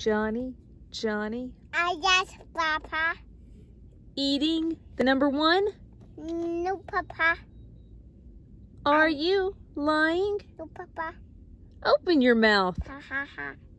Johnny, Johnny. I ah, yes, Papa. Eating the number one? No, Papa. Are you lying? No, Papa. Open your mouth. Ha, ha, ha.